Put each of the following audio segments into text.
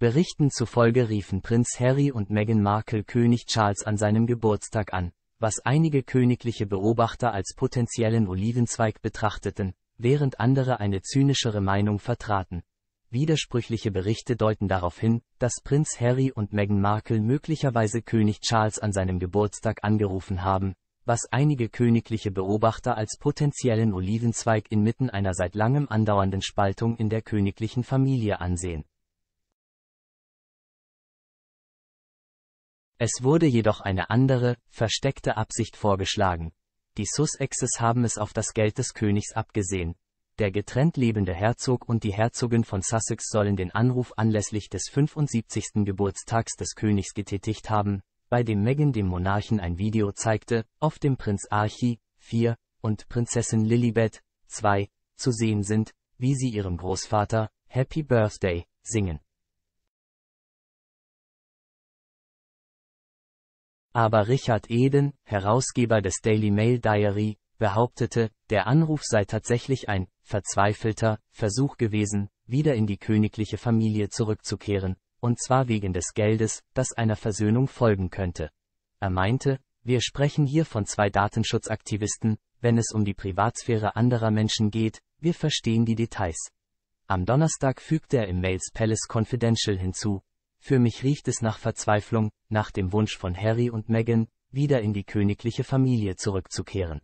Berichten zufolge riefen Prinz Harry und Meghan Markle König Charles an seinem Geburtstag an, was einige königliche Beobachter als potenziellen Olivenzweig betrachteten, während andere eine zynischere Meinung vertraten. Widersprüchliche Berichte deuten darauf hin, dass Prinz Harry und Meghan Markle möglicherweise König Charles an seinem Geburtstag angerufen haben, was einige königliche Beobachter als potenziellen Olivenzweig inmitten einer seit langem andauernden Spaltung in der königlichen Familie ansehen. Es wurde jedoch eine andere, versteckte Absicht vorgeschlagen. Die Sussexes haben es auf das Geld des Königs abgesehen. Der getrennt lebende Herzog und die Herzogin von Sussex sollen den Anruf anlässlich des 75. Geburtstags des Königs getätigt haben, bei dem Meghan dem Monarchen ein Video zeigte, auf dem Prinz Archie, 4, und Prinzessin Lilibet, 2, zu sehen sind, wie sie ihrem Großvater, Happy Birthday, singen. Aber Richard Eden, Herausgeber des Daily Mail Diary, behauptete, der Anruf sei tatsächlich ein verzweifelter Versuch gewesen, wieder in die königliche Familie zurückzukehren, und zwar wegen des Geldes, das einer Versöhnung folgen könnte. Er meinte, wir sprechen hier von zwei Datenschutzaktivisten, wenn es um die Privatsphäre anderer Menschen geht, wir verstehen die Details. Am Donnerstag fügte er im Mails Palace Confidential hinzu, für mich riecht es nach Verzweiflung, nach dem Wunsch von Harry und Meghan, wieder in die königliche Familie zurückzukehren.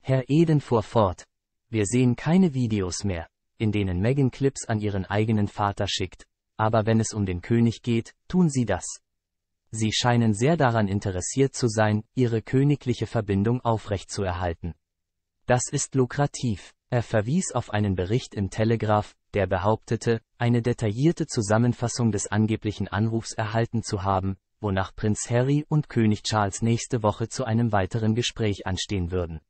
Herr Eden fuhr fort. Wir sehen keine Videos mehr, in denen Meghan Clips an ihren eigenen Vater schickt, aber wenn es um den König geht, tun sie das. Sie scheinen sehr daran interessiert zu sein, ihre königliche Verbindung aufrechtzuerhalten. Das ist lukrativ. Er verwies auf einen Bericht im Telegraph, der behauptete, eine detaillierte Zusammenfassung des angeblichen Anrufs erhalten zu haben, wonach Prinz Harry und König Charles nächste Woche zu einem weiteren Gespräch anstehen würden.